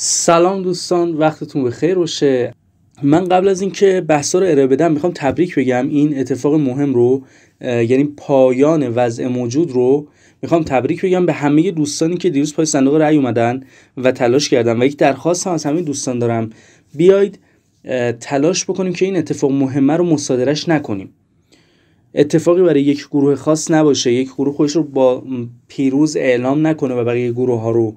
سلام دوستان وقتتون به خیر باشه من قبل از اینکه بحثا رو ارائه بدم میخوام تبریک بگم این اتفاق مهم رو یعنی پایان وضع موجود رو میخوام تبریک بگم به همه دوستانی که دیروز پای صندوق رأی اومدن و تلاش کردن و یک درخواست هم از همه دوستان دارم بیاید تلاش بکنیم که این اتفاق مهمه رو مصادرش نکنیم اتفاقی برای یک گروه خاص نباشه یک گروه خودش رو با پیروز اعلام نکنه و بقیه گروه ها رو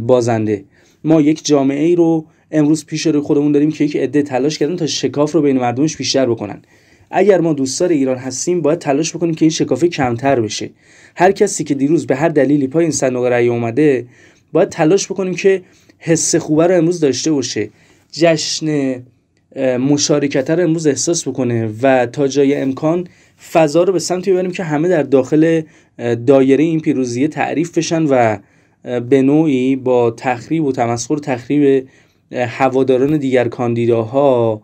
بازنده ما یک جامعه ای رو امروز پیش روی خودمون داریم که یک عده تلاش کردن تا شکاف رو بین مردمش بیشتر بکنن اگر ما دوستدار ایران هستیم باید تلاش بکنیم که این شکافه کمتر بشه هر کسی که دیروز به هر دلیلی پای این صندوق رأی اومده باید تلاش بکنیم که حس خوبه رو امروز داشته باشه جشن مشارکت رو امروز احساس بکنه و تا جای امکان فضا رو به سمتی ببریم که همه در داخل دایره این پیروزی تعریف بشن و به نوعی با تخریب و تمسخر تخریب هواداران دیگر کاندیداها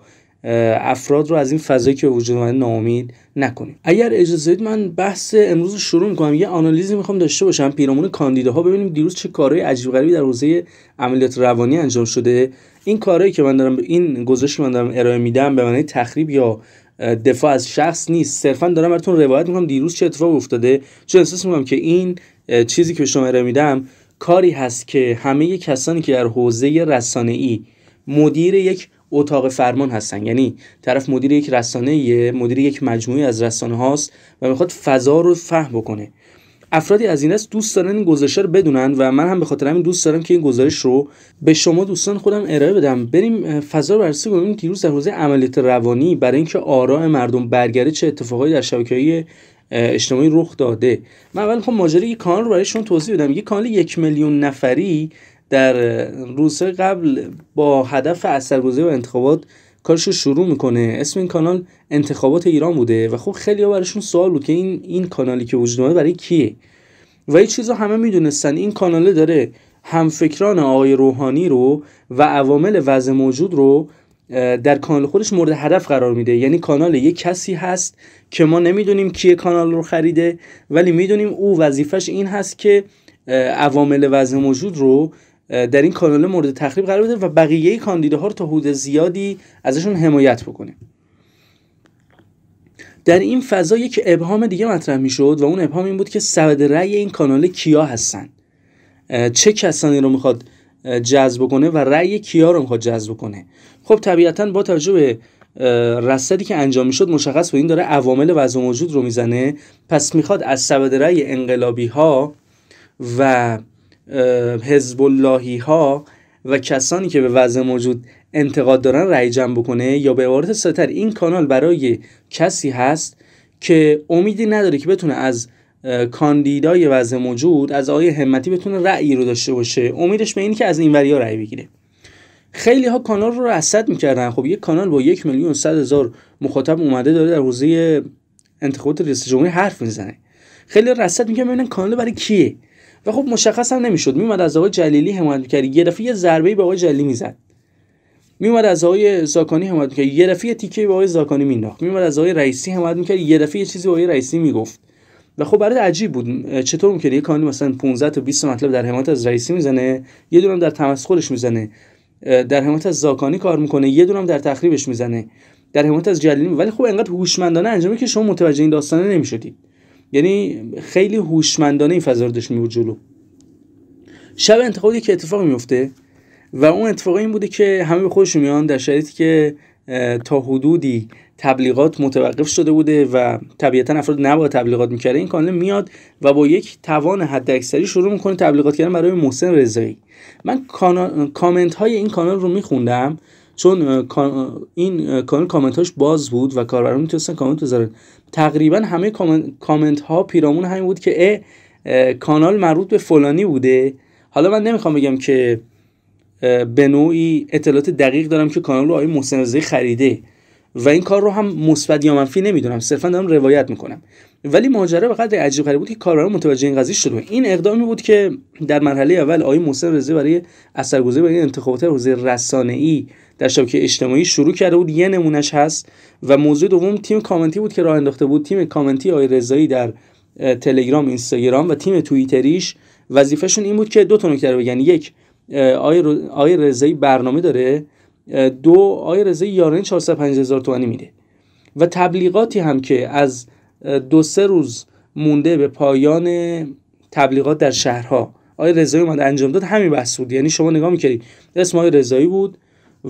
افراد رو از این فضایی که وجود اومده ناامید نکنیم اگر اجازه بدید من بحث امروز رو شروع میکنم یه آنالیزی میخوام داشته باشم پیرامون کاندیداها ببینیم دیروز چه کارهای عجیب غریبی در حوزه عملیات روانی انجام شده این کارهایی که من دارم این گزارش که من دارم ارائه میدم به معنی تخریب یا دفاع از شخص نیست صرفا دارم براتون روایت میکنم دیروز چه اتفاق افتاده چون احساس میکنم که این چیزی که به شما ارائه میدم کاری هست که همه کسانی که در حوزه ای مدیر یک اتاق فرمان هستن یعنی طرف مدیر یک رسانه مدیر یک مجموعه از رسانه هاست و میخواد فضا رو فهم بکنه افرادی از این است دوست دارن این گزارش رو بدونن و من هم به خاطر همین دوست دارم که این گزارش رو به شما دوستان خودم ارائه بدم بریم فضا رو بررسی کنیم دیروز در حوزه عملیات روانی برای اینکه آراء مردم برگره چه اتفاقایی در شبکه‌های اجتماعی رخ داده من اول خب ماجرای کانال رو شما توضیح بدم یه کانال یک میلیون نفری در روزهای قبل با هدف اثرگذاری و انتخابات کارش رو شروع میکنه اسم این کانال انتخابات ایران بوده و خب خیلی ها سوال بود که این این کانالی که وجود داره برای کیه و یه چیز رو همه میدونستن این کاناله داره همفکران آقای روحانی رو و عوامل وضع موجود رو در کانال خودش مورد هدف قرار میده یعنی کانال یک کسی هست که ما نمیدونیم کیه کانال رو خریده ولی میدونیم او وظیفش این هست که عوامل وزن موجود رو در این کانال مورد تخریب قرار بده و بقیه کاندیداها رو تا حدود زیادی ازشون حمایت بکنه در این فضا یک ابهام دیگه مطرح میشد و اون ابهام این بود که سبد رأی این کانال کیا هستن چه کسانی رو میخواد جذب کنه و رأی کیا رو میخواد جذب کنه خب طبیعتا با توجه به رصدی که انجام میشد مشخص بود این داره عوامل وضع موجود رو میزنه پس میخواد از سبد رأی انقلابی ها و حزب اللهی ها و کسانی که به وضع موجود انتقاد دارن رأی جمع بکنه یا به عبارت سرتر این کانال برای کسی هست که امیدی نداره که بتونه از کاندیدای وضع موجود از آقای همتی بتونه رأیی رو داشته باشه امیدش به اینه که از این وریا رأی بگیره خیلی ها کانال رو رصد میکردن خب یک کانال با یک میلیون صد هزار مخاطب اومده داره در حوزه انتخابات ریاست جمهوری حرف میزنه خیلی رصد میکردن ببینن کانال برای کیه و خب مشخص هم نمیشد میومد از آقای جلیلی حمایت میکرد یه دفعه یه ضربه به آقای جلیلی میزد میومد از آقای زاکانی حمایت میکرد یه دفعه تیکه به آقای زاکانی مینداخت میومد از آقای رئیسی حمایت میکرد یه دفعه یه چیزی به آقای رئیسی میگفت و خب برای عجیب بود چطور ممکنه یه کانون مثلا 15 تا 20 مطلب در حمایت از رئیسی میزنه یه دونم در تمسخرش میزنه در حمایت از زاکانی کار میکنه یه دونم در تخریبش میزنه در حمایت از جلیلی ولی خب انقدر هوشمندانه انجامه که شما متوجه این داستانه نمیشدید یعنی خیلی هوشمندانه این فضا رو داشت میبود جلو شب انتخابی که اتفاق میفته و اون اتفاق این بوده که همه به خودشون میان در شرایطی که تا حدودی تبلیغات متوقف شده بوده و طبیعتا افراد نباید تبلیغات میکرده این کانال میاد و با یک توان حداکثری شروع میکنه تبلیغات کردن برای محسن رضایی من کانال کامنت های این کانال رو میخوندم چون این کانال کامنت هاش باز بود و کاربران میتونستن کامنت بذارن تقریبا همه کامنت ها پیرامون همین بود که اه کانال مربوط به فلانی بوده حالا من نمیخوام بگم که به نوعی اطلاعات دقیق دارم که کانال رو آقای محسن رضایی خریده و این کار رو هم مثبت یا منفی نمیدونم صرفا دارم روایت میکنم ولی ماجرا به قدر عجیب غریب بود که کاربران متوجه این قضیه شد و این اقدامی بود که در مرحله اول آقای محسن رضایی برای اثرگذاری برای انتخابات حوزه رسانه‌ای در شبکه اجتماعی شروع کرده بود یه نمونهش هست و موضوع دوم تیم کامنتی بود که راه انداخته بود تیم کامنتی آقای رضایی در تلگرام اینستاگرام و تیم توییتریش وظیفهشون این بود که دو تا نکته بگن یک آقای رضایی برنامه داره دو آقای رضای یارانی 450 هزار تومانی میده و تبلیغاتی هم که از دو سه روز مونده به پایان تبلیغات در شهرها آقای رضایی اومد انجام داد همین بحث بود یعنی شما نگاه میکردید اسم آقای رضایی بود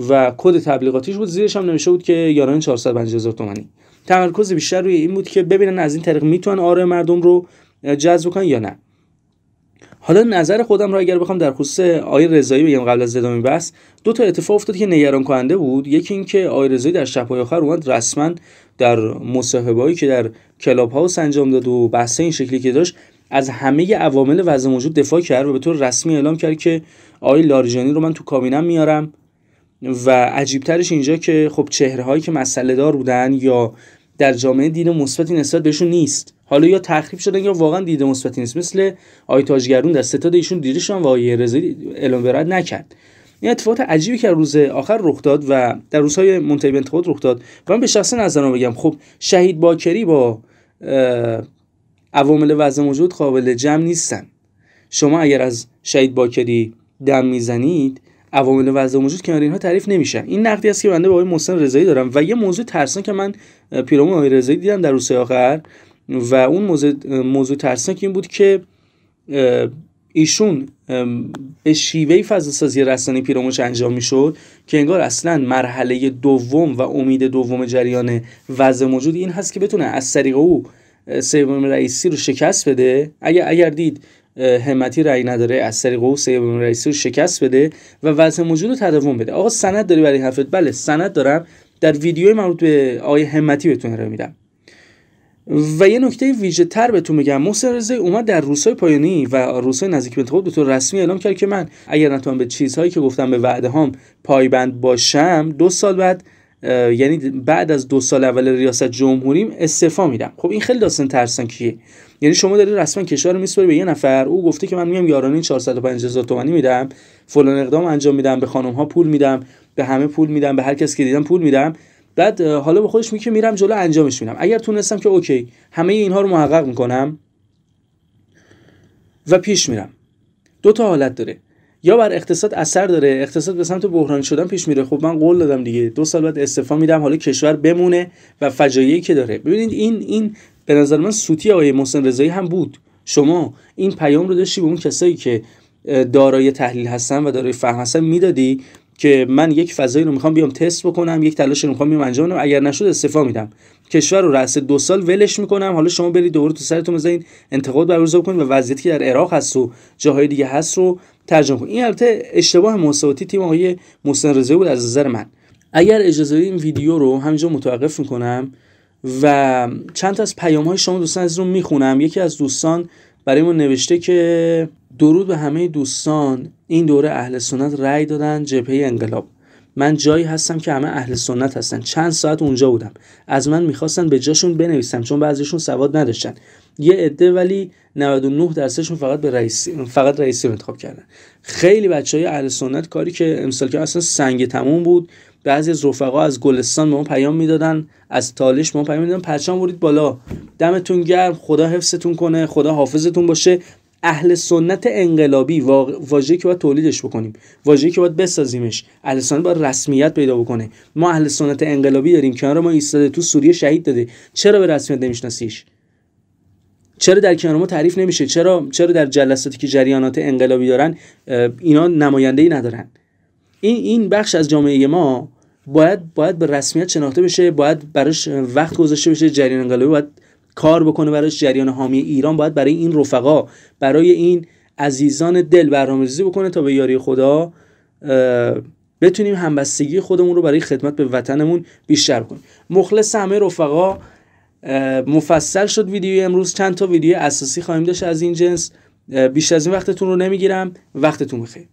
و کد تبلیغاتیش بود زیرش هم نمیشه بود که یاران 450 هزار تومانی تمرکز بیشتر روی این بود که ببینن از این طریق میتونن آره مردم رو جذب کنن یا نه حالا نظر خودم را اگر بخوام در خصوص آقای رضایی بگم قبل از ادامه بحث دو تا اتفاق افتاد که نگران کننده بود یکی اینکه آقای رضایی در شب‌های آخر اومد رسما در مصاحبه‌ای که در کلاب هاوس انجام داد و بحث این شکلی که داشت از همه عوامل وضع موجود دفاع کرد و به طور رسمی اعلام کرد که آقای لاریجانی رو من تو کابینم میارم و عجیبترش اینجا که خب چهره هایی که مسئله دار بودن یا در جامعه دین مثبتی نسبت بهشون نیست حالا یا تخریب شدن یا واقعا دیده مثبتی نیست مثل آیتاجگرون در ستاد ایشون شدن و آیه رضایی اعلام برد نکرد این اتفاقات عجیبی که روز آخر رخ داد و در روزهای منتهی به انتخابات رخ داد و من به شخص نظرم بگم خب شهید باکری با عوامل وضع موجود قابل جمع نیستن شما اگر از شهید باکری دم میزنید عوامل وضع موجود کنار اینها تعریف نمیشن این نقدی است که بنده به آقای محسن رضایی دارم و یه موضوع ترسناک که من پیرامون آقای رضایی دیدم در روزهای آخر و اون موضوع, موضوع ترسناک این بود که ایشون به شیوه فضا سازی رسانه پیرامونش انجام میشد که انگار اصلا مرحله دوم و امید دوم جریان وضع موجود این هست که بتونه از طریق او سیبم رئیسی رو شکست بده اگر اگر دید همتی رأی نداره از طریق او سیبم رئیسی رو شکست بده و وضع موجود رو تداوم بده آقا سند داری برای حرفت بله سند دارم در ویدیوی مربوط به آقای همتی بهتون ارائه میدم و یه نکته ویژه تر بهتون میگم محسن رضایی اومد در روسای پایانی و روسای نزدیک به انتخابات به طور رسمی اعلام کرد که من اگر نتونم به چیزهایی که گفتم به وعده هام پایبند باشم دو سال بعد یعنی بعد از دو سال اول ریاست جمهوریم استعفا میدم خب این خیلی داستان ترسناکیه یعنی شما داری رسما کشور رو میسپاری به یه نفر او گفته که من میام یارانه 450 هزار تومانی میدم فلان اقدام انجام میدم به خانم ها پول میدم به همه پول میدم به هر کس که دیدم پول میدم بعد حالا به خودش میگه میرم جلو انجامش میدم اگر تونستم که اوکی همه اینها رو محقق میکنم و پیش میرم دو تا حالت داره یا بر اقتصاد اثر داره اقتصاد به سمت بحران شدن پیش میره خب من قول دادم دیگه دو سال بعد استعفا میدم حالا کشور بمونه و فجایعی که داره ببینید این این به نظر من سوتی آقای محسن رضایی هم بود شما این پیام رو داشتی به اون کسایی که دارای تحلیل هستن و دارای فهم هستن میدادی که من یک فضایی رو میخوام بیام تست بکنم یک تلاش رو میخوام بیام انجام بدم اگر نشد استفاده میدم کشور رو رأس دو سال ولش میکنم حالا شما برید دوباره تو سرتون بزنید انتقاد برگزار بکنید و وضعیتی که در عراق هست و جاهای دیگه هست رو ترجمه کنید این البته اشتباه محاسباتی تیم آقای محسن رضایی بود از نظر من اگر اجازه این ویدیو رو همینجا متوقف میکنم و چند تا از پیام های شما دوستان از رو میخونم یکی از دوستان برای ما نوشته که درود به همه دوستان این دوره اهل سنت رأی دادن جبهه انقلاب من جایی هستم که همه اهل سنت هستن چند ساعت اونجا بودم از من میخواستن به جاشون بنویسم چون بعضیشون سواد نداشتن یه عده ولی 99 درصدشون فقط به فقط رئیسی رو انتخاب کردن خیلی بچه های اهل سنت کاری که امسال که اصلا سنگ تموم بود بعضی از رفقا از گلستان به ما پیام میدادن از تالش به ما پیام میدادن پرچم برید بالا دمتون گرم خدا حفظتون کنه خدا حافظتون باشه اهل سنت انقلابی واژه‌ای که باید تولیدش بکنیم واژه‌ای که باید بسازیمش اهل سنت باید رسمیت پیدا بکنه ما اهل سنت انقلابی داریم کنار ما ایستاده تو سوریه شهید داده چرا به رسمیت نمیشناسیش چرا در کنار ما تعریف نمیشه چرا چرا در جلساتی که جریانات انقلابی دارن اینا ای ندارن این این بخش از جامعه ما باید باید به رسمیت شناخته بشه باید براش وقت گذاشته بشه جریان انقلابی باید کار بکنه براش جریان حامی ایران باید برای این رفقا برای این عزیزان دل برنامه‌ریزی بکنه تا به یاری خدا بتونیم همبستگی خودمون رو برای خدمت به وطنمون بیشتر کنیم مخلص همه رفقا مفصل شد ویدیو امروز چند تا ویدیو اساسی خواهیم داشت از این جنس بیش از این وقتتون رو نمیگیرم وقتتون بخیر